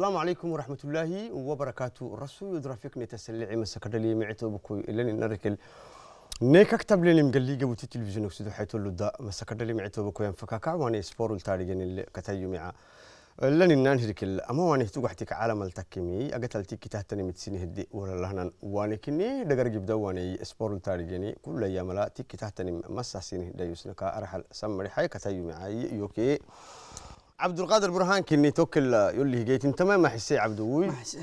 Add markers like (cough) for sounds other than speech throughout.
السلام عليكم ورحمة الله وبركاته الرسول يدرى فيك نتسلعي من سكر لي معيته بكو إلا نركل نيك أكتب لي مقلي قبل تلفزيون وسيدو حيتو اللداء ما سكر لي معيته بكو ينفكاكا وانا سبور التاريجين يعني اللي كتايو معاه لن ننهرك أما وانه توقعتك عالم التكيمي التكمي أقتلتك تهتني متسيني هدي ولا لهنا وانكني دقرق بدو واني اسبور التاريجيني كل أيام لا تك تهتني مساسيني دايوسنكا أرحل سمري حي كتايو معاي يوكي عبد القادر برهان كني توكل آه، يولي جيت انت ما حسي عبدوي ما حسي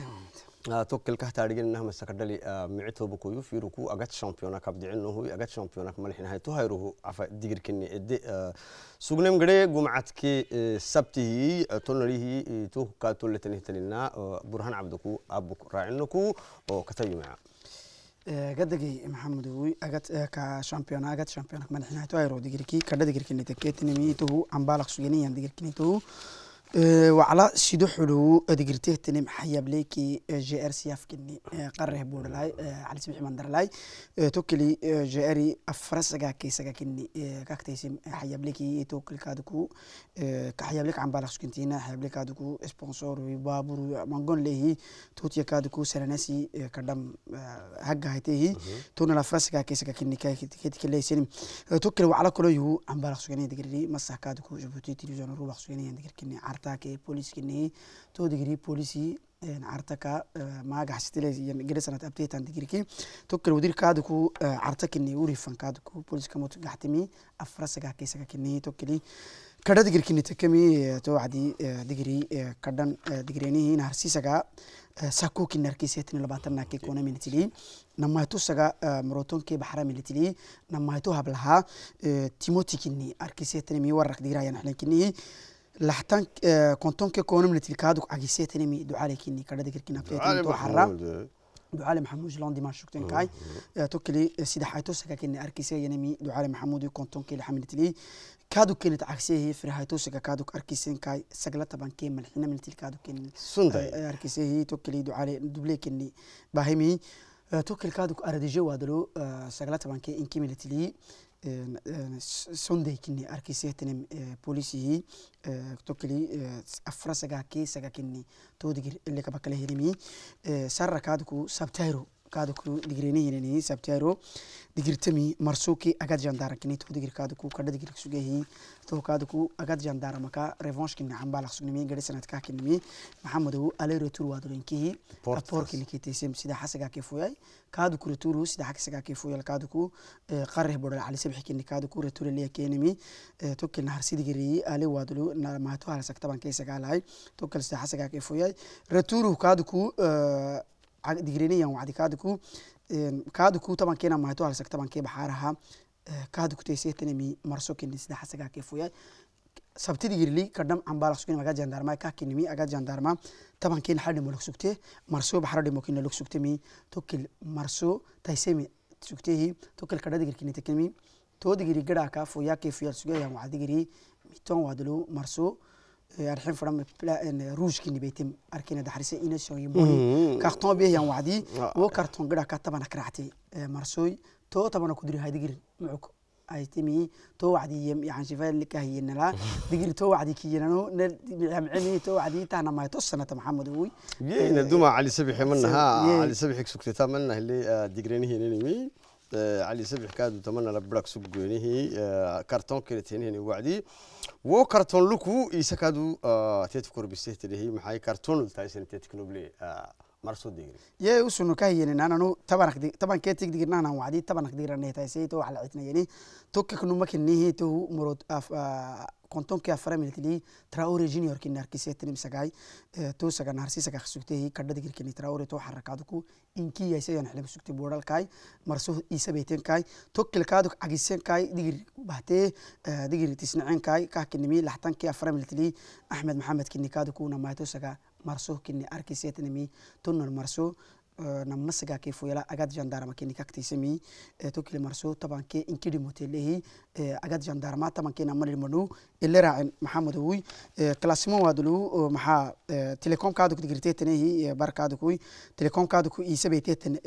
آه، توكل كهتا رجل انها مستقدلي آه، معته بكو في ركو اجت شامبيونك عبد دي انه هو اجت شامبيونك كمال حين هاي تهيره عفا ديجر كني ادي سوغنم غري جمعتك سبتي تونري هي تو كاتولتني تلنا برهان عبدكو ابو راعنكو وكتيو معاه gadagay maxamedowi agad ka championa agad championa madaxinahato ayro digirki kadha digirkinita ketinimiyitahu ambalaq sugeniyaan digirkinitahu أه، وعلى سيدو حلو دقرتيه تنم حيا بليكي أه، جي ار سي افكني أه، قره بورلاي علي سمح مندرلاي توكلي جي اري افرسغا كيسغا كني كاكتيسم حيا بليكي توكل كادكو كحيا بليك عم بالغ سكنتينا حيا بليك كادكو سبونسور بابور مانغون لهي توتيا كادكو سرناسي كدم حق هايتي تونا الافرسغا كيسغا كني كيتكلي سينم توكلي وعلى كلو يو عم بالغ سكنتي دقري مسح كادكو جبوتي تلفزيون روح سكني دقري كني artake poliskini to degree policy artaka magaxsitilegeresanat updatean degree tokkel wadir kaadku artakini urifan kaadku poliskamotu gaxtimi afrasaga kesaga kini tokkeli kada digirkini tekemi to wadi digiri kadan digrenihi in harsisaga saku kinarkisetini labatanaki kona minitili namaitu saga marotonke bahra minitili namaitu hablaha timoti kini arkisetini mi warak digrayan halenkinihi لحتن آه، كنتون كونم نتلكادو عجيسيتني مي دعالي كني كردا كركنا فتيتن تو حرا دعالي محمود جلان دي ماشوكتن كاي آه، آه. توكلي سيدا حيتو سكا كني اركيسي ينمي دعالي محمود كنتون كي لحملتلي كادو كنت عكسيه في رهايتو سكا كادو أركيسين كاي سجلة طبعا كي من حنا من تلك كادو كن سنداي أركيسيه توكلي دو علي دوبلي كني باهمي توكل كادو أردي جو هذلو سجلة طبعا كي إنكي من تلي sondaykinni arkisetinim polisii tokkili afra sagakee sagakini todigir elekabakalehinimi sarrakaadku sabtayro kaada ku digreenihinani sabtero digirtami marsuki agad jandarakini tu digir kaada ku kada digir sugehi tu kaada ku agad jandara maka revanche kin hambalaq sugnimi gari sanad ka kinimi maxamedow ale retour wadorinkihi aporki nikitesem sida xasaga kefuyay kaada ku retour sida xasaga kefuyal kaada ku qarrih bodal ali sabxi kin kaada ku retour liya kenimi tu kin har sidigiri ale wadulu na mahatu har sagtaban kaysaga lahay tu kal sida xasaga kefuyay retour kaada ku digrenayan wacdi kaadiku kaadiku tabankeena mahayto halsak tabankee baxaaraha kaadiku teyseetanami marsokin sida hasagakee fuya sabti digirli kadham cambalax sugin aga jandarma ka kinimi aga jandarma tabankeena hadhimo log sugte marso baxaradhimo kina log sugtemi tokil marso taysemi sugtehi tokil kadha digirkini tekemi to digiri gadhaka fuya ke fuya sugayan wacdigiri miton wadalo marso أرحين فرام بلا إن روش كني بيتم أركينا دحرسة إن شوي مهم كارتون بيه يوم وعدي هو آه. كارتون قدر كتب أنا كرعتي آه، مرسوي تو طبعا كدري هاي دقيل معك أي تمي تو وعدي يم يعني شوف اللي كهي إن لا (laughs) دقيل تو وعدي كي ينو نل يعني تو وعدي تانا ما يتوس سنة محمد هوي يي ندوما علي سبيح منها علي سبيح كسكتي تامنا اللي آه، دقيلين هي نمي آه، علي سبح كادو سوق يعني هي آه، كرتون يعني وعدي و كرتون لكو يسكادو آه، تتفكر هي محاي كرتون سنة التايسن تتكنبلي مرسو ديري يا وسنو كاين ان انا طبعا طبعا كي تقدر نانا وعدي طبعا قدير تاي سيتو على عتنا يعني توكك نو مكنيه تو مرود kontonki afaraminatili traore junior kini arkisietinim sagai to saga narsi saga sugtehi kadhadigir kini traore to harakaadku inki yaisayan xilib sugte boodal kai marso isabeten kai tokkil kaaduk agisen kai digir bahte digir tisnacen kai kahkinimi laxtanki afaraminatili axmed maxamed kini kaadku namayto saga marso kini arkisietinim tunnan marso namasiga ke fuyala agad jandarma ke nikaktisimi to kile marso taban ke inkidi motelehi agad jandarma taban ke namal manu ilera mahamud wi klasimo wadlu maha telecom kaadu ku digirteetnehi barkaadu ku telecom kaadu ku isabeyteeten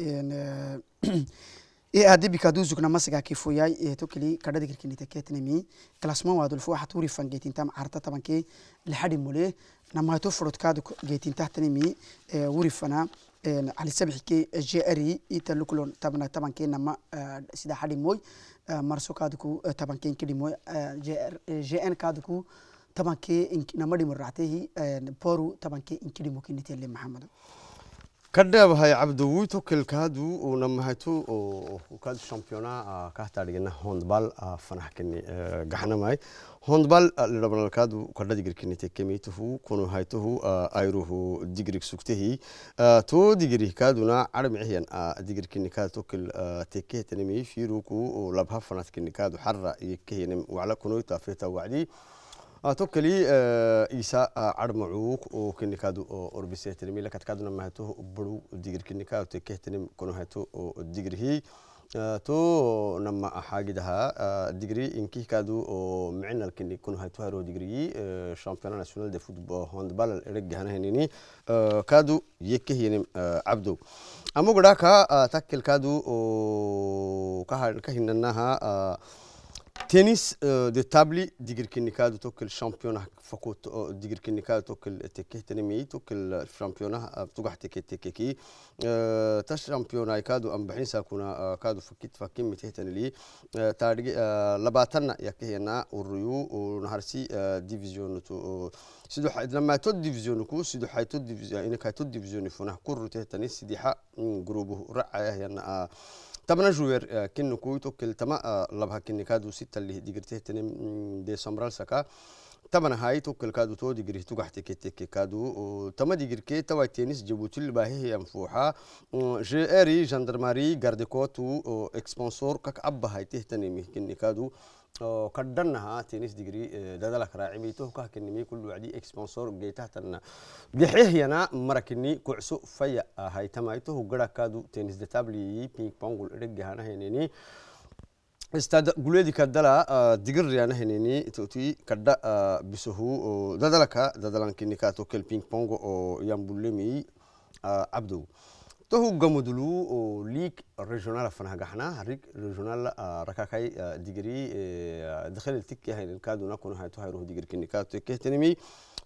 e aadibi kaaduzugna masiga kifuyay tokili kadhadigirkinite ketnemi klasma waadulfu waxa tuuri fangeetintam carta tabanke lixadi mule namahto furod kaadu geetintaxtanemi wuri fanaa halisabiike jri italuklon tabna tabanke nama sida hadimoy marso kaduku tabanke inkidimoy jn kaduku tabanke nama dhimo ractehi boru tabanke inkidimo kinitele maxamado kadhaabhay cabduwitu kilkaadu unamahatu kaadu championa kahtaadhigina hondbal fanaxkini gaxnamay هندبال لربنا الكاد كرد دقيق كني تكمي تفو كونو هاي تفو ايروه دقيق سكته تو دقيق كادونا عرم عيان آه، دقيق كني كاد توكل آه، تكيه تنمي في روكو لبها فنات كني كادو حرة يكيه نم وعلى كونو تافريتا وعدي آه، توكلي إيسا عرمعوك وكني كادو أوربسيه تنمي لكاد كادونا ما هتو برو دقيق كني كادو تكيه تنم كونو هتو دقيق هي آه، تو نما حاجدها آه، ديجري انكي كادو معنا الكني كون هاي تهرو ديجري آه، شامبيون ناسيونال دي فوتبول هاندبال رجع هنا هنيني كادو يكي هنا عبدو أما قداك تكل كادو كهر كهنناها تنس آه، دي تابلي ديجر كنيكادو توكل شامبيونا فكوت آه، ديجر كنيكادو توكل تكيه تنمي توكل شامبيونا بتوقع آه، تكيه تكيكي تاش شامبيونا كادو أم بحين ساكونا كادو فكيت فكيم متيه تنلي تارج لباتنا يكهنا وريو ونهارسي ديفيزيون تو سيدو حي لما تود ديفيزيون كو سيدو حي تود ديفيزيون يعني إنك تود ديفيزيون فنا كرو تهتني سيدي حا جروبه رعاية هنا تبنا جوير آه، كنو كويتو كل تما آه، لبها كني كادو ستة اللي دقرته تنم دي سمرال سكا تبنا هاي تو كل كادو تو دقرته تو قحتك تك كادو تما دقر كي توا تينس جيبوتي اللي هي مفوحة جي جندرماري غاردكو تو اكسبونسور كاك ابا هاي تهتنمي كني كادو كدنها تنس ديجري آه، دادلك راعميته كهكني كل وعدي اكسبونسور جيته تنا بحيه هنا مركني كعسو فيا هاي تمايته غدا كادو تنس دتابلي بينج بونغ رجهنا هنيني استاد قلدي كدلا آه، دقر يعني هنيني توتي كدا آه، بسهو دادلك دادلان كني كاتو كل بينج بونغ او يامبولمي عبدو تهو جمدلو ليك ريجونال فنهجحنا هريك ريجونال آه، ركاكاي آه، ديجري آه، دخل التك هاي يعني الكاد ونكون هاي تهو هاي روح ديجري كني كاد تكه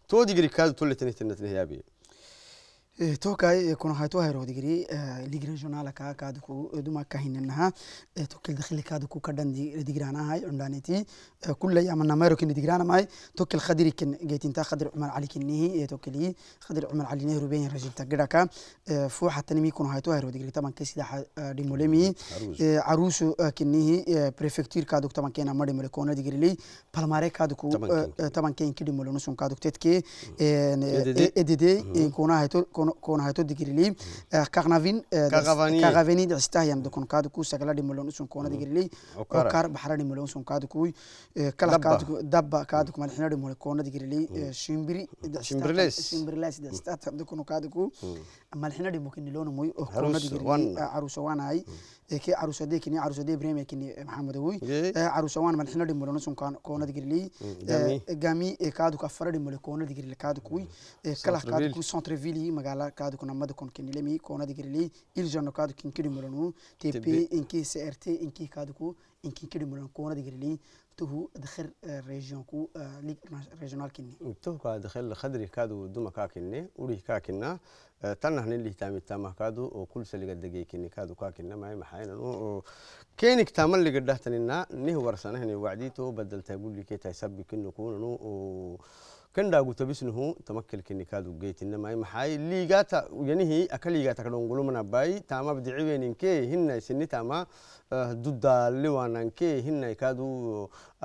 تو ديجري كاد تولي تنه تنه توكاي يكون هاي توهاي رودي ليغ ريجيونال كا كادكو دوما كاهيننها توكل دخل كادكو كدان دي ريديغرانا هاي عندانيتي كل يوم انا مايرو كن ديغرانا ماي توكل خدري كن جيت انت خدر عمر علي كن ني توكلي خدر عمر علي نهرو بين رجل تاغراكا فو حتى نمي يكون هاي توهاي رودي طبعا كسي دي مولمي عروس كن ني كادوك طبعا كان مدي مري كون لي بالماري كادكو طبعا كان كدي مولونو سون كادوك تيتكي ان ادي هاي تو كون هاتو دجريلي آه، كارنافين آه، كارفاني كارفاني دستايا دكون كادو كو سكالا دي ملون سون كون دجريلي وكار بحر دي ملون سون كادو كوي آه، كالا كادو دبا كادو كما الحين دي ملون كون دجريلي شيمبري شيمبرليس شيمبرليس دستات دكون كادو كو اما الحين دي ممكن لون موي كون دجريلي عروس وان هاي كي عروس كني عروس بريم كني محمد وي إيه. عروس وان الحين دي ملون سون كون دجريلي جامي كادو كفر ملون كون دجريلي كادو كوي كلا كادو كو سنتر فيلي مغار kala kadu kuna madu kon kin lemi kona digirli iljono kadu kin kidi mulanu tp inki crt inki kadu ku inki kidi mulan kona digirli tuhu adkhir region ku lig regional kinni tuhu ka adkhir khadri kadu duma ka kinni uri ka kinna tan hne li tami tama kadu oo kul saliga dege kinni kadu ka kinna ma maxayna keenik tamal liga dhahtanina nih warsanahni wacdito badalta gulli ke tay sabbi kinno kunanu oo kandagutabisnuhu tamakilkini kaadugeytinamai maxay liigata yanihi aka liigata kadhongulumanabai tama bdiciweninke hinai sini tama eh, dudaaliwananke hinai kaadu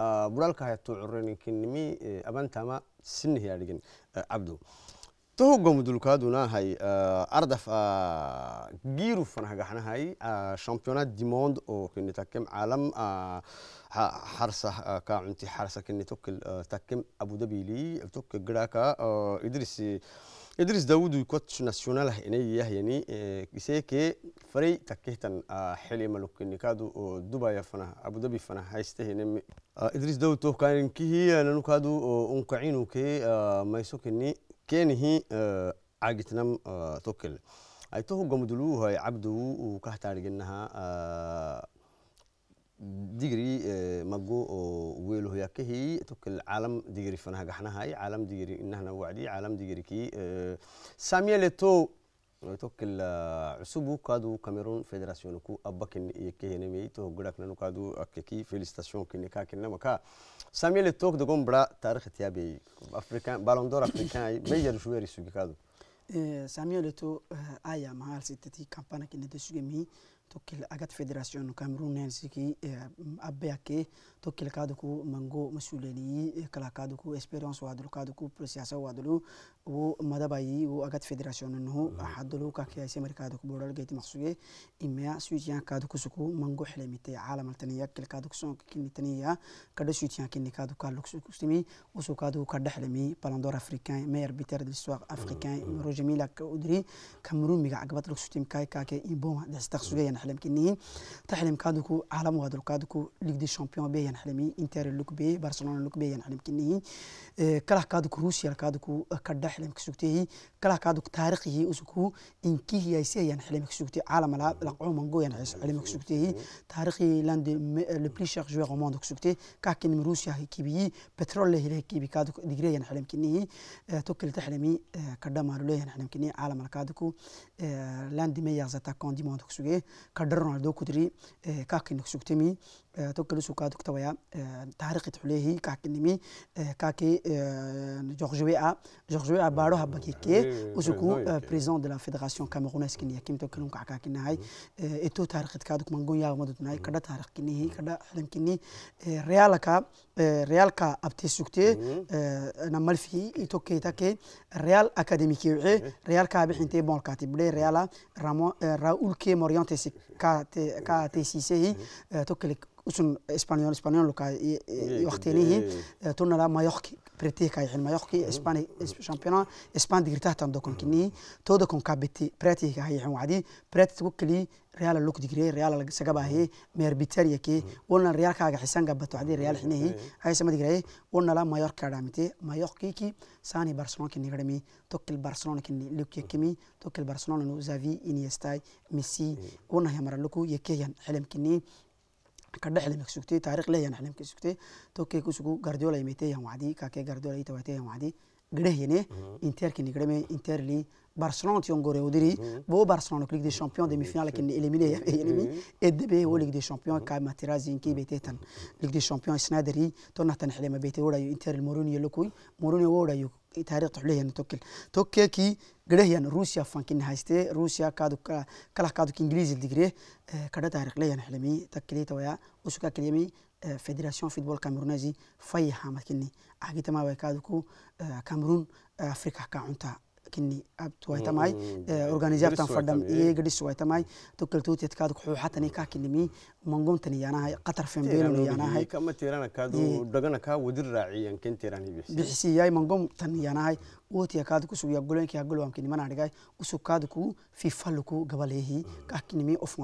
eh, buralkahayatu curenikinimi eh, aban tama sinihi adhigin abdu گیرو gomudulkadunahay ah, ardaf giru fanahagaxnahay championat du monde oo kinitakem caalam حرسة انتی حرسة كني توكل تکم أبو دبي لي توك کوتش ناسیونال هنی یه یعنی کسی که فری تکه تن تكهتن حلي ملوك نكادو دبي فنا أبو دبي فنا هايسته هني إدريس داوود تو كان كي هي أنا اون أنقعينو که ما يسوكني كينه آه، عاجتنم آه، توكل أيتوه جمدلوه هاي عبدو وكهتار جنها آه، ديجري مجو ويلو هي كهي توكل عالم ديجري فنها جحنا هاي عالم ديجري إنها وعدي عالم ديجري كي سامية لتو tokkilla cusubu kadu cameroon federation ku abba kenne yekeheneme ito hogodaknanu kadu akeki félicitation kenne ka kennama ka samuel etok dogon bra tarikh tiabe africain ballon d'or africain ay meilleur joueur isugi kadu samuel eto aya mahal sitati campana kenne de sugemi tokkilla agad federation cameroon nensiki abbe ake tokkil kaduku mango masuleni kala kaduku experience wadulu kaduku siyasa wadulu wo madabayi wo agat federation nuhu hadulu ka kiyase mari kaduku boral gaiti maqsuye imya suitiyan kaduku suku mango hilemite alamal taniya kil kaduku son kinni taniya kada suitiyan kinni kaduku luksuku simi usu kaduku kada hilemi palandor africain meilleur buteur de l'histoire africain roger mila udri cameroun miga agbat luksutim kai kake iboma dastaqsuye yan hilemkinni tahilem kaduku alam wadulu kaduku ligue des champions be yan xalimi inter lukbe barcelona lukbe yan xalim kinihi kalah kaadu ruusiya kaadu ku kadha xalim kasugtehi kalah kaadu taariikhihi usuku inkihi ay sey yan xalim kasugte caalam la laqoo mango yan xalim kasugtehi taariikhi land le plus cher joueur au monde kasugte ka kin ruusiya kibi petrol leh kibi kaadu digre yan xalim kinihi tokil taxlimi kadha maalulo yan xalim kinihi caalam la kaadu ku land meilleurs attaquants du monde kasuge kadha ronaldo kudri ka kin kasugtemi توكل سوكا دكتويا تاريخ تحليه كاكنمي كاكي جورجويا جورجويا بارو هبكيكي وسوكو بريزون دو لا فيدراسيون كاميرونيس كيني كيم توكل كاكا كيناي اي تو تاريخ كادوك مانغويا ومدوناي كدا تاريخ كيني كدا حلم كيني ريالكا ريالكا أبتي سكتي أنا مالفي إتو كيتا كي ريال أكاديميكي وعي ريالكا بحنتي بون كاتي بلي ريالا رامو راؤول كي موريانتي سي كاتي كاتي سيسي توكلك اسم اسبانيول اسبانيول لوكا يختينيه تونا لا ما يحكي pretika xilmayoqki ispani championa ispan digirtahtan dokonkini toda konkabiti pretika hayxin wadi pretit wukli real lok digire real sagabahe mer bitaria ke wona real kaga xisanga bato hadi real xinihi ay sama digire wona la mayorka dhamite mayorki ki sani barcelona ki nigrami tokkil barcelona ki luke kimi tokkil barcelona no xavi iniesta messi wona hamara luku yekeyan xilmkini kadhaxli maksugtee taariikh leyan xalim kasugtee to kee kusugu gardiola imetee yan wacdi ka kee gardiola itawatee yan wacdi grehine inter kini greme inter li barcelone ti ngore odiri bo barcelone ligue des champions demi finale kini éliminé ya éliminé et debe o ligue des champions ka materazi inki betetan ligue des champions snaderi to natan xilema bete wora inter moroni lokoy moroni wora yu taariikh xuleyan tokil tokkeki grehyan rusia fankin hayste rusia kaadu kala kaadu ingilizi digre kada taariikh leyan xilemi takilita waya usuka kilimi Eh, fédération football camerounaise fay hamad kini agitama way kaadu eh, eh, africa ka cunta kini abtuway tamay organisaabtan fadham iyo gadhis way ka kinimi mangontani yaanahay qatar fembelon yaanahay yaanahay wootiya kaadu kusugiya goleenkiya golwamkinimana dhigay usug kaadu fifaluku gabaleehi mm. ka kinimi of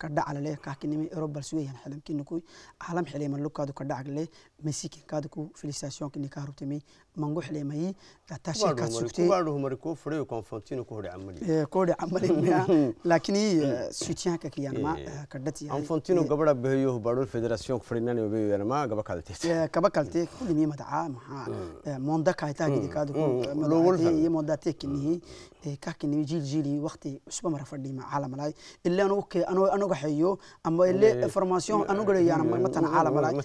kadhaclale kakinimi erobal suweyan xelamkinikui axlam xelema lukadu kadhacgle mesikinkadku felicitationkini kaharubtemi mangu xelemayi gatashi kadsugtekode camalimia lakini soutienka kiyanma kadhatiyaanfantino gabada beheyo badol federation frinani beyanma gaba kalte gaba kalte kulimi madaca maxa monda kaitagidi kadu mondatekinihi kahkinimi jiil jiili waqti cusba mara fadhima caalamalaay ilaan anoo xeeyo ama farmasiyon anugaleyaana matana caalamalaay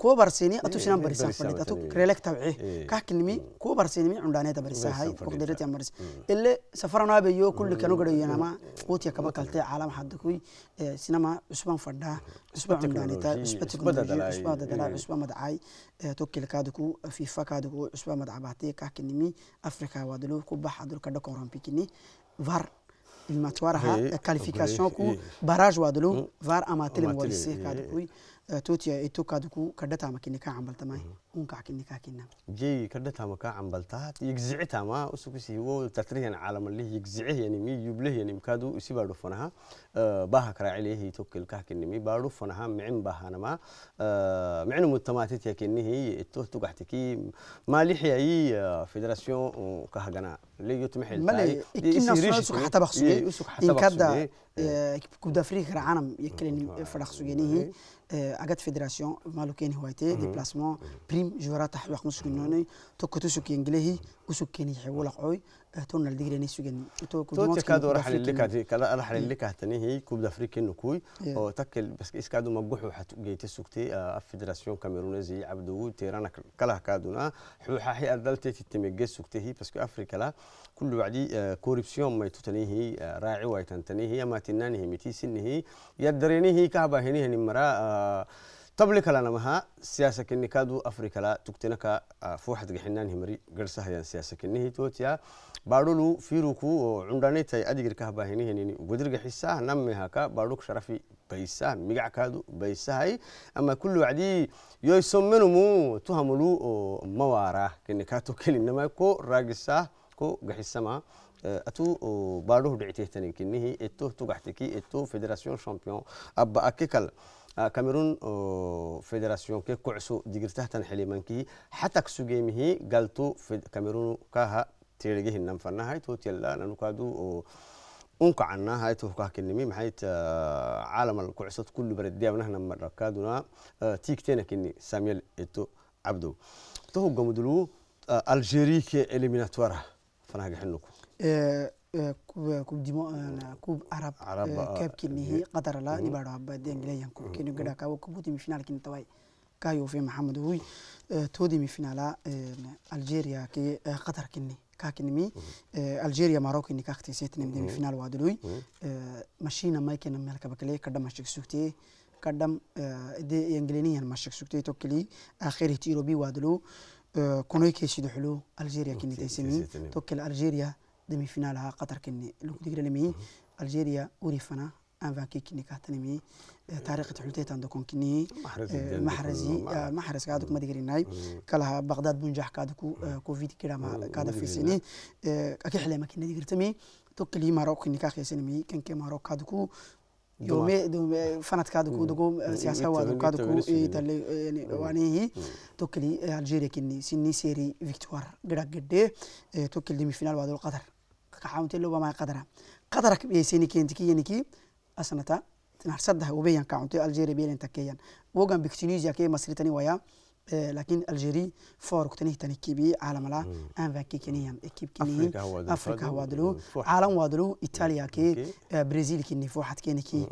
كوبر سيني أتو شنام بريسا فلد أتو كريلك تبعي إيه. كاكنمي إيه. كوبر سيني عم هذا برسا هاي وقدرت عم مرس إيه. إلا سفرنا بيو كل كانوا قدر ينما قوت يا كبا كلت عالم حد كوي سينما اسبان فردا اسبان عم تا اسبان تكنولوجيا عثمان دلا عثمان مدعاي توكل كادكو فيفا كادكو عثمان مدعباتي كاكنمي أفريقيا وادلو كوبا حدل كدا كورن بيكني فار المتوارها كاليفيكاسيون كو باراج وادلو فار أما تلم ولسيه كادكوي توتيا إتو دكو كردتا ما كني كعمل تماي هون كعكني كاكينا جي كردتا ما كعمل تات يجزعتها ما أسوكسي هو تتريه عالم اللي يجزعه يعني مي يبله يعني مكادو يسيب عرفناها أه باها كرا عليه يتوكل كاكني مي بعرفناها معن باها أنا ما أه معنو متماتت يا كني هي إتو تقحتكي ما لحيا هي آه، فيدراسيون كهجنا اللي يتمحل مالي كنا سوق حتى بخسوي إن كذا كوب فريق العالم يكلني فرخسوي يعني agate federation malokeni hoyte déplacement prime jora tahwa khuskunone tokoto sukien glehi usukeni hewla تونا الدقيقة نيسوجن تو كده تكادو راح للك هذي كلا راح إيه. للك هتني هي كوب دافريك نكوي إيه. أو تكل بس إيش كادو مجبوح وحت جيت سكتي أفدراسيون آه، كاميرونيزي عبدو تيرانا كلا كادونا حلو حاحي أدلت تتم جيت سكتي هي بس كأفريقيا لا كل وعدي آه، كوربسيون ما يتوتني هي آه، راعي ويتنتني هي ما تناني هي متي سن هي يدريني هي كعبه هني هني مرا آه تبلك لنا مها سياسة كني كادو أفريقيا لا تكتنك آه، فوحد جحنان همري قرصة هي يعني سياسة كني هي توتيا بارولو في روكو عمراني تاي أدير كهبا هني هني قدر جحسة نم هكا باروك شرفي بيسة مجع كادو بيسة هاي أما كل عدي يسمنو مو تهملو موارا كني كاتو كلمة ما كو راجسة كو جحسة ما أتو باروه دعيته تنين كني هي إتو تقحتكي إتو فيدراسيون شامبيون أبا أكيكال آه، كاميرون فيدراسيون كي كعسو ديجرته تنحلي منكي حتى كسوجيمه قالتو في كاميرون كاها تيرجه النم فنها هاي تو تيلا نانو كادو أنك عنا هاي تو كنمي محيت آه، عالم الكعسات كل برديا ونحن آه، تيك تينا كني ساميل إتو عبدو تو قمدلو الجيري كي كإليميناتورة فنها حنكو kubdimo kub arab kabkinihi qadarala dhibaaho habade engiliyan kubkini gada kawo kubutimi final kini tawai kayofe maxamed huy todimi finala algeria ke qatar kini kakinimi algeria marokini kaktisetnimdemi final wadului mashina maikena melkabakale kadhamashig sugtee kadham de engiliniyan mashig sugtee tokkili akhiri tirobi wadulu konoy keesido xulu algeria kini taysimi tokkil algeria demi final ha qatar kini lukudigiranimi algeria urifana anvaki kini kahtanimi taariikhit xulteetan dokonkini maxrasi maxras kaada kuma digirinay kalaha baqdaad bunjax kaada ku covid kirama kaada fiisini akixilema kini digirtami tokkili maro kini kaaqeesanimi kanke maro kaada ku دومي دومي فنت كادو كو دوغو سياسة وادو كادو كو تالي يعني وانيه توكلي الجيريا كني سيني سيري فيكتوار غدا غدا توكلي مي فينال وادو القطر كحاونتي لو ما قدرها قدرك بيسيني كي كينتكي نكي أسنتا تنهر صدها وبيان كعونتي الجيري بيان تكيان وغان بكتونيزيا كي مصري تاني ويا آه، لكن الجيري فارق تنه تنه كيبي عالم لا أن فاكي كنيهم إكيب كنيه أفريقيا وادلو عالم وادلو إيطاليا كي آه، برازيل كني فوحد كني كي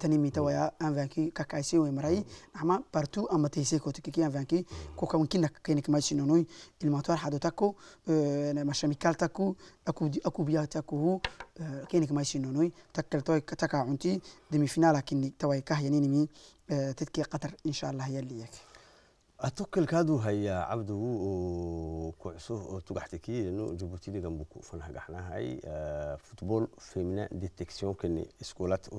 تنه آه، ميتويا أن فاكي كاكايسي ومراي نحما بارتو أما تيسي كوتو كي أن فاكي كوكا ممكن كيني كما شنونوي الماتوار حدو تاكو مشامي تاكو أكو أكو بياتاكو كينك ما يشينونوي تكل توي تكا عنتي دمي فينالا كني توي كهينيني تتكي قطر إن شاء الله هي يكي atokelkaaduu hayaa cabdigu uh, kucso oo uh, tugaxtikiyeno jabuutiligan buu ku fanhagaxnahay uh, futbol femina detection kani iskuulat u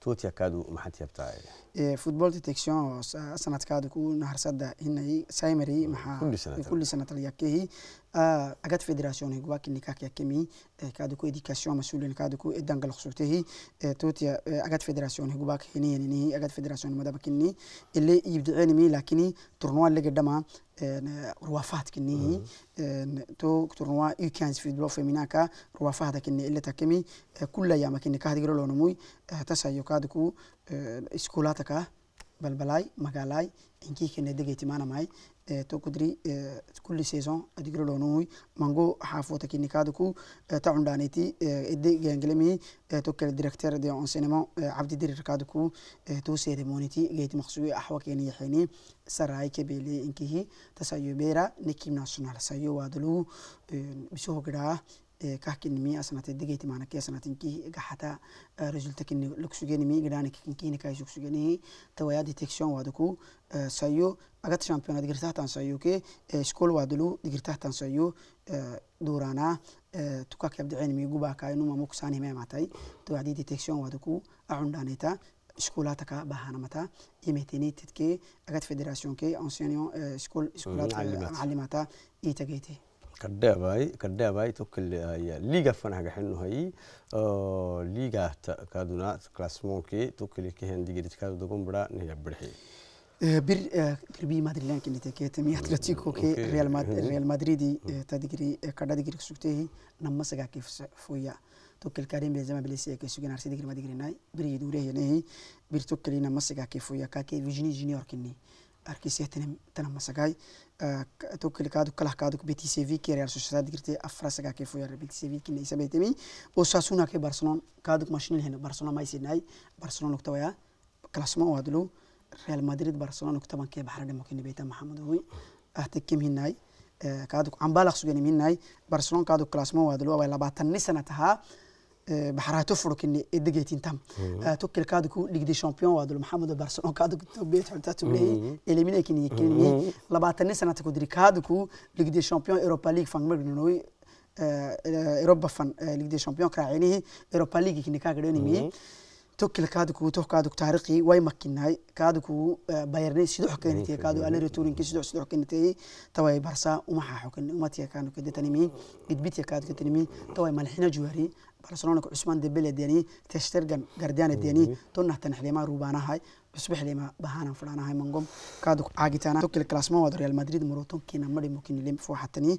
توتيا كادو حد يبتاعي إيه فوتبول ديتكشن سنة كادو كو نهر سادة هنا سايمري اه، محا كل سنة اه، كل سنة تلياكيه اه، أجد فيدراسيون هجوا كني كاك يكمي إيه كادو كو إديكاسيون مسؤولين كادو كو إدان قلق سوته إيه أجد فيدراسيون هجوا كني يعني أجد فيدراسيون مدى بكني اللي يبدعين مي لكني تورنوا اللي قدما ruwafaadkinihi to turnoa ukans fidlo feminaka ruwafahda kini ile takimi kulla yama kini kahdigiro lonomui tasayo kadku iskulataka balbalai magalai inki kini degetimana mai إيه، تقدري إيه، كل سيزون أديكرو لونوي مانغو حافو تكيني كادكو إيه، تعون دانيتي إدي جانجلمي توكل ديركتير دي عن سينما عبد الدير كادكو تو سيريمونيتي جيت مخصوي أحوى كيني حيني سراي كبيلي إنكيه تسايو بيرا نكيم ناسونال سايو وادلو بسوه قداه كاكين مي اسنا تدغيت معنا كي اسنا تنكي غحتا آه، رجلت كن لوكسوجين مي غدان كن كين كاي سوكسوجيني تويا ديتكشن وادكو آه، سايو اغات شامبيون ادغرتا تان سايو كي سكول آه، وادلو ديغرتا تان سايو دورانا توكا كابد عين مي غوبا كاي نو ماموك ساني مي ماتاي تويا ديتكشن وادكو اوندانيتا سكولاتا كا بهانا متا يميتيني تتكي اغات فيدراسيون كي انسيون سكول سكولاتا معلماتا اي تغيتي كداباي كداباي توكل هي ليغا فانا غحنو هي آه، ليغا كادونا كلاس مونكي توكل كهن ديغيت كادو دوغم برا نيا برحي آه، بر آه، كربي مدريدلان كني تكيت مي اتلتيكو كي ريال مدريد ريال مدريدي تدغري كدا دغري سوكتي نمسغا كيف فويا توكل كريم بنزيما بليسي كي سوغن ارسي دغري مدغري ناي بري دوره ني بر توكل نمسغا كيف فويا كاكي فيجني جونيور كني اركي تنمسغاي tokilkadu kalahkaduk btcv ke real sociedad girte afrasaga ke fuyar btcv kine isabetemi osasuna ke barcelon kaduk mashinil hen barcelona maisinai barcelona luktawaya klasma wadlu real madrid barcelona uktaban ke bahra demo kine beta mahamud hui ahtikim hinai kaduk ambalak sugani minai barcelona kaduk klasma wadlu awai labatani sanataha إيه، بحرها تفرك إن إدقيتين تام آه، توكل كادكو ليغ دي شامبيون وادو محمد برشلونة كادكو بيت حتى تولي إليمينا كين يكيني لباتني سنة تكودري كادكو ليغ دي شامبيون أوروبا ليغ فان مرنوي أوروبا آه، فان آه، ليغ دي شامبيون كراعيني أوروبا ليغ كين كاغريني توكل كو توك كادو تاريخي واي كادو كو بايرني سيدو حكينتي كادو أليري تورينكي سيدو سيدو حكينتي تواي برسا وما حكين وما تيا كانوا كده تنمي قد كادو كادك تنمي تواي ملحنا جواري برشلونة عثمان ديمبلي ديني تشترجن جرديان ديني تونه تنحليما روبانهاي usbax lema bahanan fulanahay mangom kaadu caagitaana tokil klasma wad real madrid morotonkiina mari mokinilim fuuxatani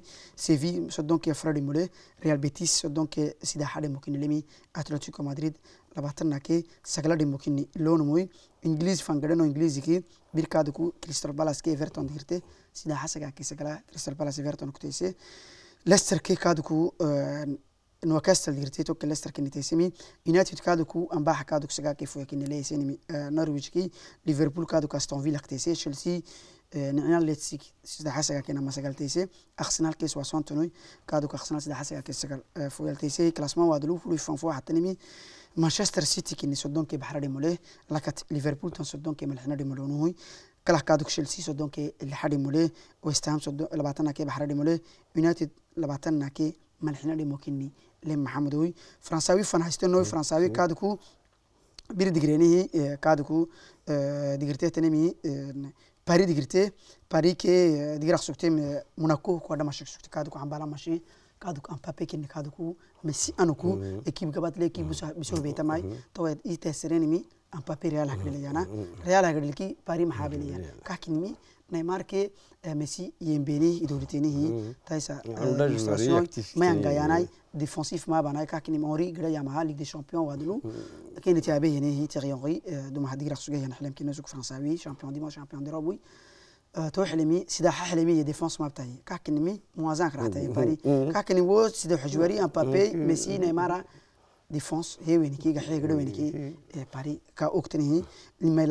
sevi soddonkiya fradi mule real betis soddonke sidaxadhe mokinilimi atletico madrid labatanake sagaladhe mokini lonomoy ingiliis fangadheno ingiliisiki birkaadu ku crystal palace ke everton digirte sidaxasagaake sagala crystal palace everton kuteyse leicester ke kaadu ku no kastal dirtay to klaster kinitaysimi united kaadu ku ambaha kaadu kusaga kifu yakinileysenimi norwich ki liverpool kaadu kastonville aqtaysay chelsea نعيان ليتسيك سيدا حسقا كينا ما سقال تيسي أخسنال كيس واسوان تنوي كادوك أخسنال سيدا حسقا كيس سقال آه، فويل تيسي كلاسمان وادلو فلو يفان فوا حتى نمي مانشستر سيتي كيني سودون كي بحر ريموليه لكات ليفربول تن سودون كي ملحنا ريمولونوهي كلا كادوك شيلسي سودون كي لحر ريموليه ويستهام سودون لباتنا كي بحر ريموليه يونايتد لباتنا كي ملحنا ريموكيني lemaxamedoy faransawi fanhastenoy faransawi kadiku biri digreenihi kadiku digirteetanimi bari digirte bari ke digirak sugte munako kuwa dhamashik sugte kadiku ambala mashi kadiku ampape kenne kadiku mesi anoku mm-hmm. ekib gabadle ekib bisohbetamay mm-hmm. mm-hmm. tawad itesirenimi ampape real hakadhilayana real hakadhilki bari maxaabilayan kakinimi neymarke Messi yembeni idolitenihi taisa illustration mayangayanai défensif ma banai kakini mori gira yamaha ligue des champions wadnu kene tiabe yenehi Thierry Henry do mahadigra suga yan halam kene suk fransawi champion dimanche champion d'Europe oui تو حلمي سدا حلمي هي ديفونس ما بتاعي كاكنمي موازان كرهتها باري كاكني وو سدا حجوري امبابي ميسي نيمار défense heweniki eh gaxeega dhoweniki eh, paris ka ogtanihi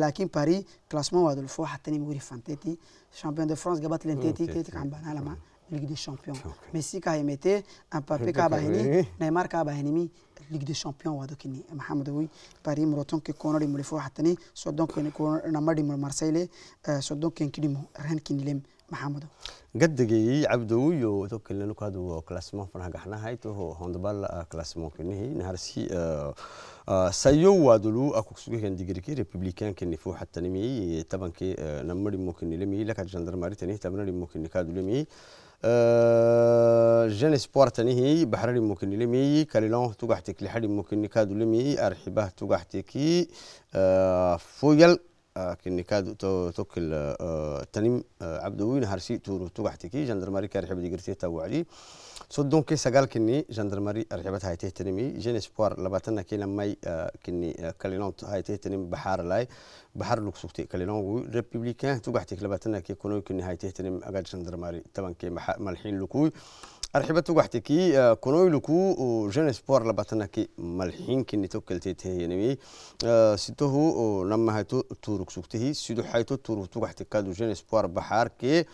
laakin paris classement adolfo dolfo ni mouri fanteti champion de france gabatlenteti teti kambanalama ligue des champions messi ka hemete mbappé papier bahini neymar ka bahinimi ligue des champions waa dokini maxamed owi paris murotonke donc mulefo a marre de marseille eh, sodonken kidimo renkinilem maxaa mudan gaddigii cabdowiyo tokilenuku hadu klasmo fanaha gaxnahay toho hondbal klasmo kinihi naharsi sayo wadulu akuksugehen digriki republikan kini fuuxatanimi tabanki namari mukinilemi laka jandarmari tani tabanari mukinikadulemi جن سبورت تنهي بحرري ممكن لمي كاليلون توقعتك لحري ممكن كادو لمي أرحبه توقعتك فويل كني كاد تو توكل آه، تنم آه، عبدوين هرسي تورو توحتكي جندرماري كارحب دي قرتيه تاو علي سود دون كي سقال كني جندرماري أرحبت هاي تيه تنمي جين سبوار لباتنا كي لماي آه، كني كالينون هاي تيه تنم بحار لاي بحار لوكسوكتي كالينون وي ريبوبليكان توحتك لباتنا كي كنوي كني هاي تيه تنم أقاد جندرماري تبان كي ملحين لكوي أرحبت كي آه، كنوي لكو جن سبور لبطنة كي ملحين كني توكلتي تهي يعني، نمي آه، سيته آه، نما هاي تو تورك سوكتهي سيدو حيتو تورك تو قحتي كادو جن سبور بحار كي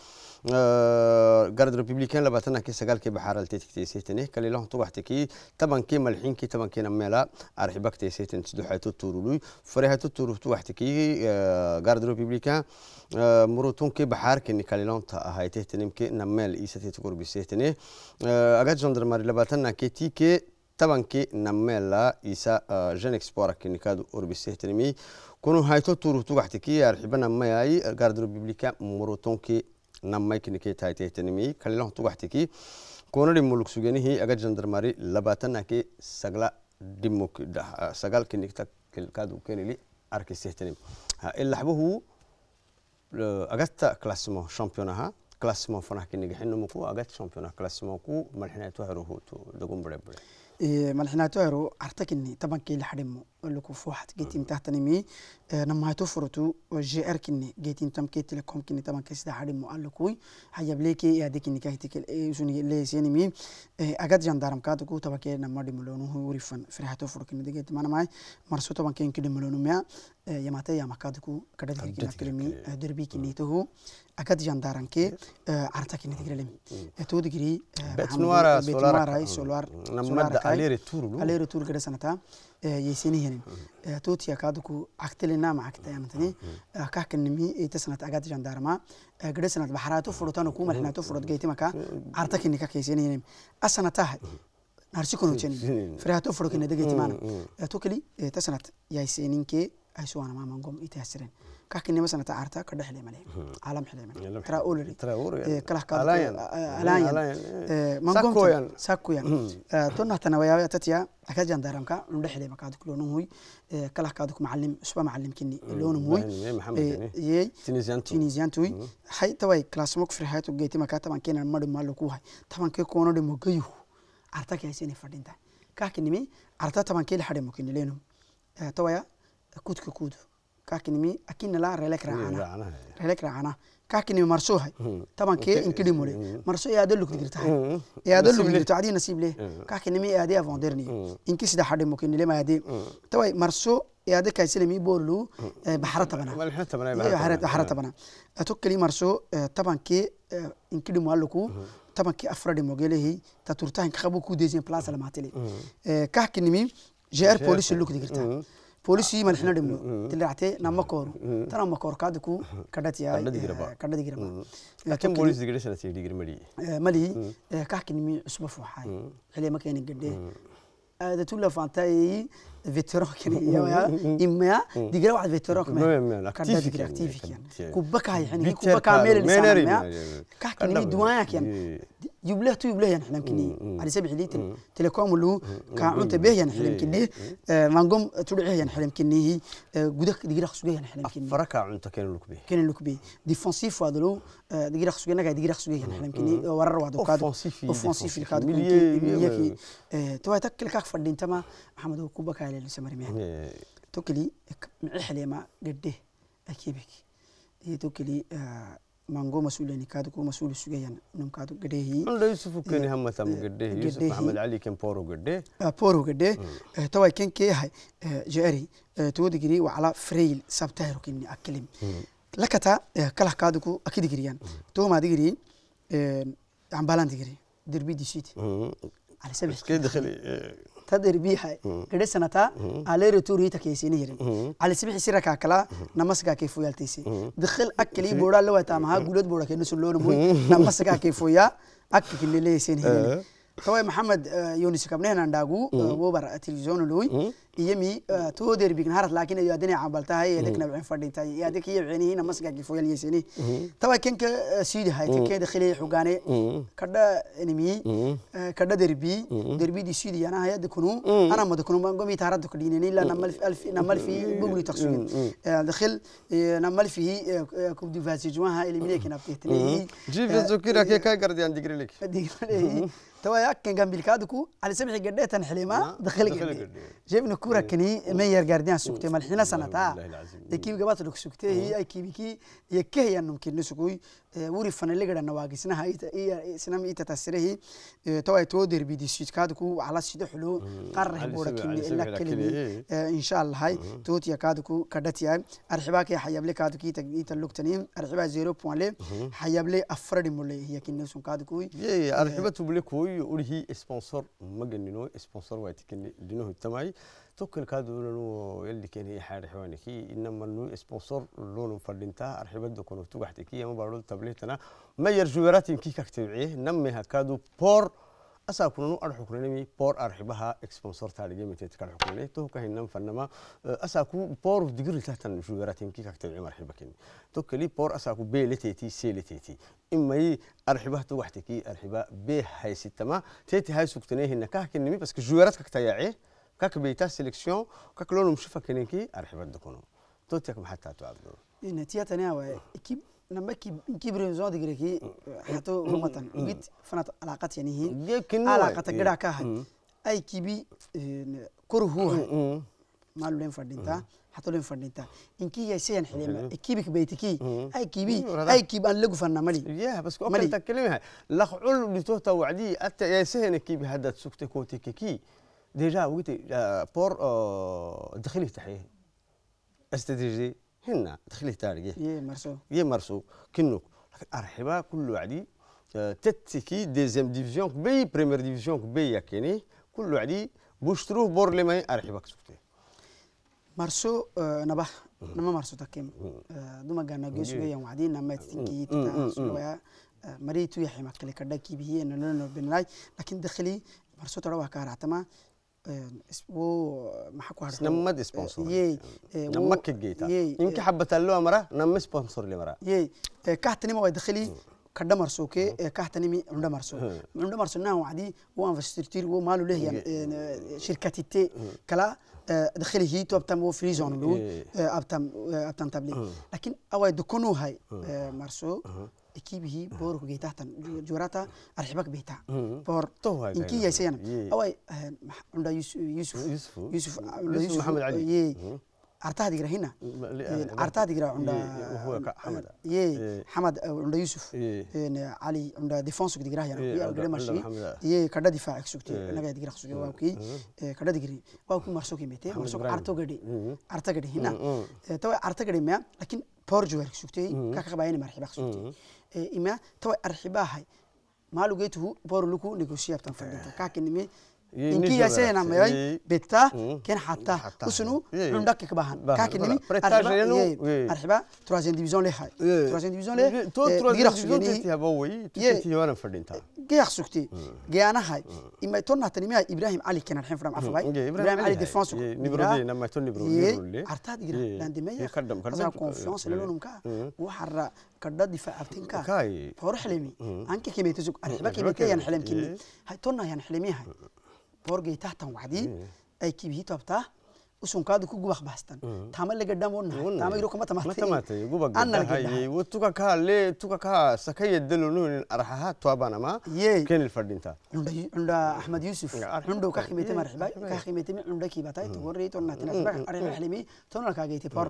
garad republican labaatanaki sagaalkii baxaaralteetikteeseytane kalilahan tubaxtiki tabankii malxiinkii tabankiina meela arxibakteeseytan siduxaytu turului farehaytu turu tubaxtiki garad republican murutunkii baxaarkini kalilanta ahaytehtanimke nameel iisateet gorbiseytane aga gendarmari labaatanakee tiikee tabankii nameela isa genexporakinikadu orbiseytanimi kunu hayto turu tugaxtiki arxibanamayaai garad republican murutunkii namaykinike taitehtenimi kalilon tugaxtiki konori muluk sugenihi aga jandarmari labatanake sagla dimuk sagal kinikta kilkadu kenili arkisehtenim ilaxbuhu agata klasmo championaha klasmo fanah kinigixinomuku agat championa klasmoku malxinaytuheruhu dugumberebere malxinaytuheru artakini tabankii laxadimu لكوفوحت جيتيم أه. تحتنمي أه، نما هتفرتو جي ار كني جيتيم تم كي تلكم كني تمام كيس دحري مؤلكوي حيا بليكي يا ديك ني كايتك إيه سوني لي سينمي اغاد أه، جاندارم كاتكو تبكي نما ديملونو هوريفن فرحتو فركني ديت ما نما مرسو تمام كين كديملونو ميا يماتي يا مكاتكو كدد كني كلمي دربي كني تهو اغاد جاندارن كي إيه. عرتا كني ديغرلم إيه. تو ديغري بتنوارا سولار سولار نما دا اليري تورلو اليري تور كده سنتا yeesanihinin tootiya kaaduku cagtilina macagtayamtani kahkanimi itasanat agaad jandarma gadesanat baxaraatu furutanu ku marxinaatu furut geytimaka cartakini ka kaysanihinin asanataha narsikonoceni firaatu furukina degeytimana tu kali tasanat yayseninke aysuwana mamangom itahasiren كاكني مثلا تعارتا كده حلي ملي عالم حلي ملي تراوري يعني. تراوري كلا كاد الاين ساكويان آه، آه، ساكويان يعني. يعني. آه، تونا تنويا تتيا أكاد دارمكا نده حلي مكاد كلو نوي كلا كاد معلم شبا معلم كني لون موي يي إيه، إيه. تونيزيان تونيزيان توي حي توي كلاس موك في حياتو جيتي مكاتا من كين المرد مالو كوهاي طبعا كي كونو دي مغيو عرتا كيسيني فردينتا كاكني مي عرتا طبعا كي لحد ممكن لينو تويا كود كود kakinimi akina la relek raana relek raana kakinimi marso hay taban ke inkidi mole marso ya delu kudirta hay ya delu kudirta adi nasib le kakinimi ya de avant dernier inki sida hade mo kinile ma de tawai marso يا ذيك سلمي بولو بحرة تبنا بحرة تبنا بحرة بحرة تبنا أتوكلي مرسو طبعا كي إن كل مالكو طبعا كي أفراد مجله تطرتها إن خبوا كوديزين بلاس على معتلي كه كنمي جير بوليس اللوك دقيرتها ಪೊಲೀಸಿ ಮನೆ ಹಿನ್ನಡಿಮು ತಿಳ್ರಾತೆ ನಮ್ಮ ಕೋರು ತ ನಮ್ಮ ಕೋರು ಕಾದಕು ಕಡತಿಯ ಕಡದಿಗಿರಮ لكن بوليس دقيقة سنة تيجي دقيقة ملي ملي كاكن مي أسبوع فوحاي هلا ما كان قدي هذا تقول فانتاي فيتروكن (laughs) يا إما دقيقة واحد فيتروك ما كذا دقيقة أكتيف كيان كوبكا يعني كوبكا ميل اللي سامع كاكني دوايا كيان يبله تو يبله يعني حلم إيه، كني على إيه. سبع ليتر تلكم اللي هو كعنت به يعني حلم كني مانقوم تروح يعني حلم كني هي آه، جودك دقيقة خصوصية يعني حلم كني فرقة عنت كان لك به كان ديفنسيف هذا له آه، دقيقة خصوصية نجا دقيقة خصوصية يعني حلم كني ورر واحد وكاد اوفنسيف الكاد مليكي آه، توا تكل كاك فردين تما محمد كوبكا على سمرمي توكلي محلما قده أكيبك توكلي mango masule ni kadu ko masule suge yan num kadu gede hi Allah Yusuf ken yeah. hamma tam gede hi Yusuf Ahmed Ali ken poro gede uh, poro gede mm. uh, tawa ken ke hay uh, jari to digri wa ala frail sabtayro ken ni aklim mm. lakata kala kadu ko akid digriyan mm. to ma digri am balan digri derbi 18 على سبع كده دخلي تدربيها كده تا على رتوري تكيسيني يرين على سبيح سيرة كاكلا نمسكا كيفويا التيسي دخل أكلي بورا لو تامها قولت بورا كنسلون موي نمسكا كيفويا أكل كل ليسين اه. هيرين توي محمد يونس كمنين عنداغو وبر تلفزيون لوي يمي تو دير بيكن هارت لكن يا دنيا عبالتها هي لكن لك فردي تاي يا ديك هي بعيني هنا مسقا جفويا ليسيني توي كنك سيدي هاي تكيد دخلي حقاني كدا انمي كدا دربي دربي دي سيدي انا هيا دكنو انا ما دكنو ما قومي تارد دكديني لا نمل في الف نمل في بقولي تقسيم دخل نمل في كوب دي فاسي جوان هاي اللي مليك نبتيتني جيف زكيرا كي كاي قرديان ديجري لك توا كان جنب الكادكو على سمع قديه تنحليما دخل قديه جبنا كوره إيه. كني مير جارديان سكتي ما الحين سنه تاع كيف جبات لك سكتي هي إيه. اي كيف كي يكه ان ممكن نسكوي إيه، وري فن اللي قدرنا قدنا سنة هاي اي سنة ميتة تتسره هي تو دير بدي دي سيت كادكو على سيد حلو قرر بورا كني الا كلمه ان شاء الله هاي توت يا كادكو كدتيا ارحباك يا حياب لي كادكو تقيت اللوكتنيم ارحبا 0.0 حياب لي افرد مولي هي كني سون كادكو تبلي كوي كوي إسponsor سبونسر مجنينو سبونسر واتكن لنه التماي توكل كادو لنو يلي كان هي حار حوانكي إنما نو إسponsor لون فلنتا أرحب دكون كي يا مبارول تبليتنا ما يرجو راتين كي كتبعيه نمي هكادو بور أسا كنونو أرحو كنوني بور أرحبها إكسبونسور تالي من تتكال حكوني تو كهنم فنما أه، أسا كو بور دقير تحت الجويراتين كي كاكتب عمر حبكين تو كلي بور أسا كو بيلتيتي سيلتيتي إما يي أرحبها تو وحتكي أرحبها بيه هاي ستما تيتي هاي سكتنيه إنكاه كنمي بس كجويرات كاكتياعي كاك بيتا سيلكسيون كاك لونو مشوفا كنينكي أرحبها دكونو تو تيك محتى تعبدو نتيجة ناوي أه. نما كبر زون دغريكي حتى ومتن بيت فنات علاقات يعني هي علاقات غدا كها اي كبي آه، كرهوها ما لين فردينتا حتى لين فردينتا انكي يا سين حليمه كيبك بيتكي اي كيبي اي كيب ان لغو فنا مالي يا بس كو كنت كلمه لخعل لتوتا وعدي حتى يا سين كيبي هدا سكت هنا تخليه يي مرسو يي مرسو كنوك لكن ارحبا كل عدي آه، تتكي ديزيام ديفيزيون بي بريمير ديفيزيون بي يكيني كل عدي بوشتروه بور لما ارحبا كسبتي مرسو آه، نبه نما مرسو تكيم آه، دوما غانا جوسو يوم وعدي نما تتكي تتا مريتو يحيى مكلي كردكي بيه نلون بنلاي لكن دخلي مرسو تروا وكارعتما اسبوع ما حكوها نما دي سبونسر يي نما كجيتا يمكن حبت له مرة نما سبونسر لي مرة يي إيه، إيه، كحت نما ويدخلي كدمر سوكي كحت نمي عندمر سو عندمر سو ناو عادي وان فستير وو مالو له إيه، شركتي تي كلا دخلي هي تو ابتم فريزون لو ابتم ابتم تابلي لكن اوي دكونو هاي مرسو ikibihi boorku geetahtan jurata arxibak beeta boor inki yaysayana away cunda yusuf yusuf yusuf maxamed ali yey artaha digira hina artaha digira cunda xamad yey xamad cunda yusuf ali cunda defense digira yana ya gele marshi yey kada difaac sugti naga digira sugi waa ki kada digiri waa ku marso kimete marso arto gadi arta gadi hina tawa arta gadi ma lakin boor juwer sugti ka ka baayina marxiba sugti ima tawai arxibahay maalugeetuhu boruliku negoshiyabtan fadinta eh. kakinime إنكي يسوي نعم يوي بيتا كن حتى وسنو لندك كبهان كاكي نمي أرحبا أرحبا تراجن ديفيزون لي هاي تراجن ديفيزون لي تو تراجن ديفيزون تتيها بوي تتيها وانا فردين تا جي أخسكتي جي أنا هاي إما تونا تنمي إبراهيم علي كان الحين فرام عفوا إبراهيم علي ديفانس نبرودي نما تون نبرودي أرتاد جرا لاندمية كردم كردم كونفيونس لونهم كا وحرة كرداد دفاع أبتين كا فورح لمي أنك كميتزوج أرحبا كميتي ينحلم كني هاي تونا ينحلمي هاي borgay tahtan wacdii ay kibihi tobtaa usunkaadu ku gubaq baastan tama legadhamonaatamairokamatamatamate gubaqahaye wotuka kaale tuka kaa sakaya dalonunin arxaha tuabanama kenil fadhinta cunda axmed yusuf cundow ka qimete marxiba ka qimete mi cunda kibatay tugorii tonnatinarxibi tonnalkaageyti por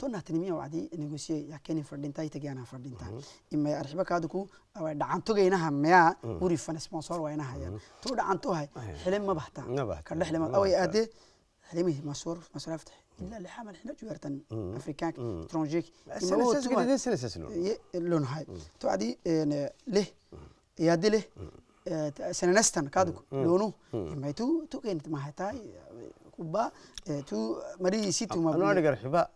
tonnatinimiya wacdi negosiye ya kenin fadhinta itagiana fadhinta imay arxiba kaaduku dhacantogaynaha maya wuri fan sponsor waynahayan tu dhacantohay xile mabahta kadhe xile mad away aadee هذه مش مشهور مشهور فتح الا اللي حامل حنا جوارتن افريكاك ترونجيك سنه سنه سنه سنه لون هاي تو عادي ليه يا آه، دي ليه سنه نستن كادو لونو ما تو تو كنت ما هتاي آه، كوبا آه، تو مري سيتو ما انا غير حبا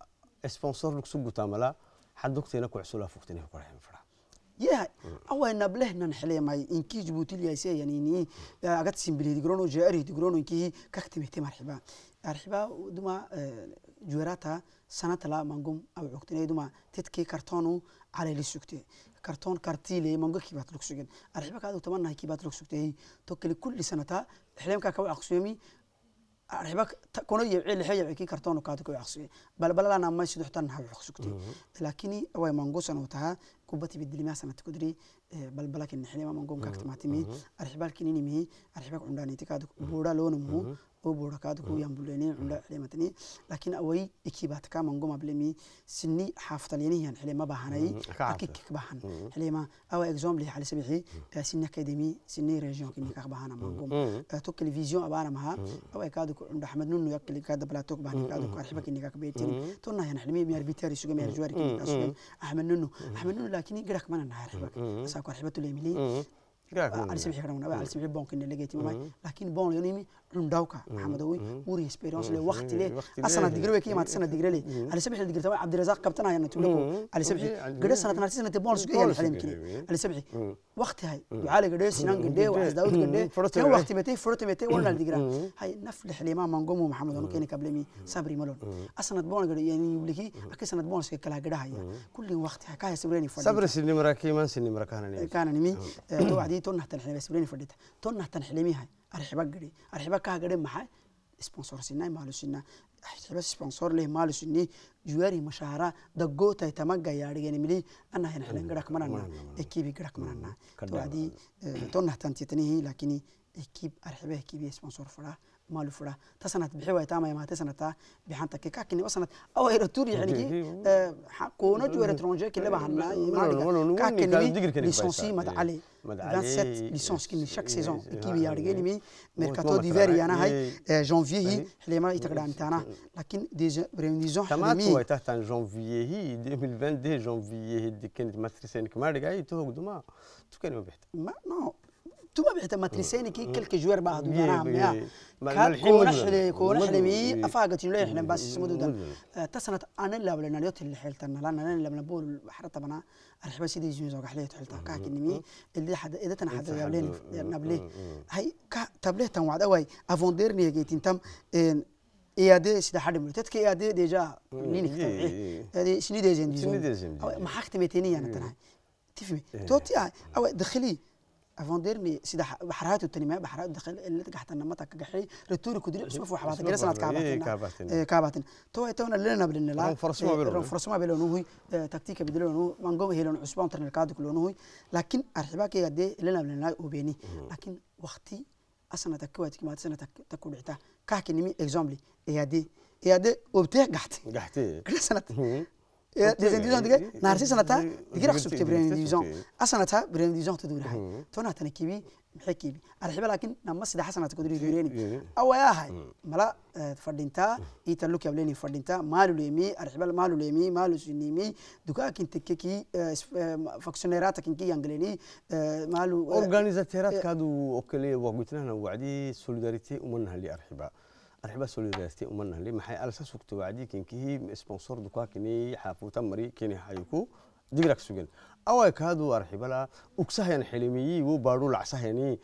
سبونسر لك سوق تاملا حدوقتينا كعسولا فوقتنا كرحين فرح يا أو أن بلهنا نحلي ماي إنكي جبوتي لي يعني إني أقعد سيمبلي دقرونو جاري دقرونو إنكي كختم اهتمام حبا arxiba duma juwerata sanatala mangum awcugtinay duma titki kartonu caleli sugte karton kartile manga kibat lugsugen arxiba kaadu tamannahay kibat lugsugtey tokeli kuli sanata xlemka kawa aqsuyemi arxiba kono yebci lexe yebci ki kartonu kaadu kawa aqsuye balbalalana may siduxtan hawa aqsugte laakini away mangu sanotaha kubati bidilima sanata kudri balbalakin xilima mangon kakta matimi arxibal kininimi arxibak cundaniti kaadu buura loonumu oo buura kaadu ku yambuleni cunda xilimatini lakin awai ikibatka mangoma blemi sini xaaftalyanihian xilima baahanay akikik baahan xilima awa exemple xalisabixi sini akademi sini region kini kak baahana mangom to television abaana maha awa kaadu ku cunda xmed nunu yakili kaada balatok baahani kaadu ku arxiba kini kak beetin to nahian xilimi miyar bitari suge miyar juwari kini kasuge axmed nunu axmed nunu lakini garak mana naha arxibak saakoor xibatu leemiley alisibi xirnaa alisibi bonkin legeti mamay laakiin bon leonimi عمدوكا حمدوي وري اكسبيرينس له وقت له اصلا ديغري وكي ما سنه ديغري لي على سبحي ديغري تبع عبد الرزاق كابتن انا تقول لكم على سبحي غد سنه نار سنه بولس كي على يمكن على سبحي وقت هاي تعال غد سنان غد وعز داوود غد كان وقت متي فروت متي ولا ديغري هاي نفل حليما منقوم محمد ونكين كابلمي صبري ملون اصلا بون غد يعني يبلكي إيه؟ اك سنه بولس كلا غد هاي كل وقت هاي كاي سبريني فدي صبر سنمركي ما سنمركان يعني كان نمي تو عدي تو سبريني فدي تو نحت هاي arxiba gadi arxiba kaa gadi maxay sponsorsinai maalusinaa arxiba sponsor leh maalusini juari mashahara daggotai tamaga yaadhigeni mili ana henxelen garak manana ekibi garak manana to adi to nahtantitinihi lakini ekib arxiba ekibi sponsor fadaa مالو فرا تسنت بحوي واي يا ما تسنتا بحنت كي كاكني وسنت او هيرو تور يعني كي كونو جو الكترونجي كي لبا هنا ما كاكني ليسونسي مد علي 27 ليسونس كي شاك إيه. سيزون إيه. كي بي يارغي لي ميركاتو إيه. آه، دي ديفير يعني هاي جانفي هي اللي ما يتقدم تاعنا لكن ديجا بريميزون تما تو تحت جانفي هي 2022 جانفي هي دي كانت ماتريسين كما رجعي توك دوما تو كان ما بحت ما نو تو ما بعد ما كي كل كجوير بعض ما نعم يا كان كون احنا كون احنا مي افاقت انه احنا بس سمودو ده تسنت انا لا ولا نريوت اللي حيلت انا لان انا لما بقول حرت انا ارحب سيدي جوز وقح لي تحلت كاك مي اللي حد اذا تن حد يا ولين نبلي هاي كا تبلي تن وعد اوي افون ديرني جيت انت يا دي سيدا حد ملتت كي يا دي ديجا نين كتبي هذه شنو ديزين ديزين ما حكت متيني يعني انا إيه. تنهي تفهمي إيه. توتي اي إيه. او دخلي مي سيدا بحرات التنمية بحرات دخل اللي تجحت النمطة كجحري رتوري كدري شوفوا وحبات جلسة نات كعباتنا كعباتين كعباتين تو تونا لنا بلنا لا فرسما إيه، بلون فرسما بلون هو إيه، تكتيك بدلون هو مانجوم هيلون عثمان ترن الكاد كلون هو لكن ارحباك يا إيه دي لنا بلنا وبيني لكن وقتي اصلا تكما ما تك تكون عتا كاكي نمي اكزامبلي إيه دي إيه دي وبتيه قحتي قحتي كل سنة ديزنديزون دقة نهار سنة تا دقيرة حسب تبرينديزون أصلا تا برينديزون تدور هاي تونا تنا كيبي محكيبي على حبة لكن نما سيدا حسنة تقدر يدوريني أو يا هاي ملا آه، فردينتا إيتا لوك يبليني فردينتا مالو ليمي على حبة مالو ليمي مالو سنيمي دوكا كنت كيكي آه، آه، فاكسيونيرات كنكي يانجليني مالو أورغانيزاتيرات كادو أوكلي وقلتنا أنا وعدي سوليداريتي ومنها اللي أرحبها arxiba solidarité umanan li maxay alsa sugta wacdi kinkihi sponsor duka kini xaafuta mari kini hayku digrag sugan away kaadu arxibala ugsahayan xilimiyi wu baadhu lacsahayani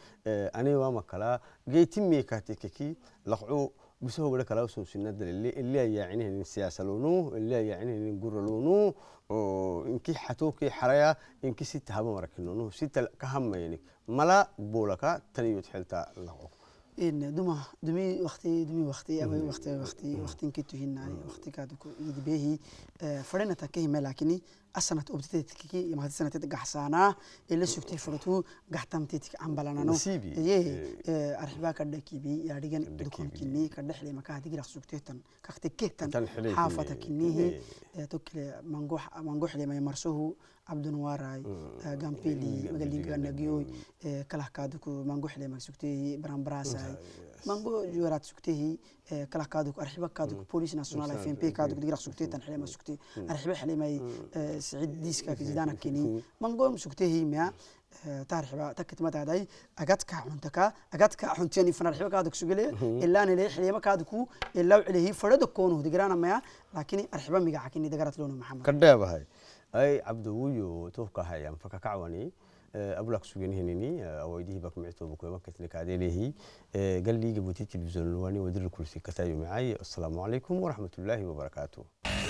ani wama kala geytimi katikeki laqcu bisaho gada kala sun sinada lili illi ayaacinahanin siyaasalonu illi ayaacinahanin guralonu inki xatooki xaraya inki si tahaba marakinonu si kahamayanik mala boolaka taniyod xelta laqcu إن دما دمي وقتي دمي وقتي أبي وقتي وقتي وقتي كنت تجينا يعني، وقتي كادو يد به آه، فرنا تكيه ملاكني السنة أبتدت كي يوم هذه السنة تتجحسانا إلا شفت فرتو جحتمت تك عم بلنا نو يه إيه. آه، أرحبا كده كيبي يا رجال دكان كني كده حلي مكاه تجرا سكتتن كخت كيتن حافة كنيه آه، تكل منجوح منجوح لما يمرسوه cabdinuwaray gampeli magalinganagyoy kalah kaduku mango xile mag sugtehi barambarasay mango juwarat sugtehi kalah kaduku arxiba kaduku police national fmp kaduku digraq sugtehi tan xile ma sugtehi arxiba xile may sicid diiska kizidana kini mango sugtehi mea taariba takitmadaday agadka xuntaka agadka xuntiyani fanarxiba kaaduk sugile ilaa nilay xiliyama kaadku ilaa cilehi farada koonu digrana maya laakiin arxiba migaca kini dagarat loona maxamed kadheebahay أي عبد ويو توفك هاي أم يعني فك كعوني أبلك آه، سجن هنيني آه، أو يديه بك معتو بكو بك تلك عليه آه، قال لي جبتي تلفزيون لواني ودير الكرسي كتاب معي السلام عليكم ورحمة الله وبركاته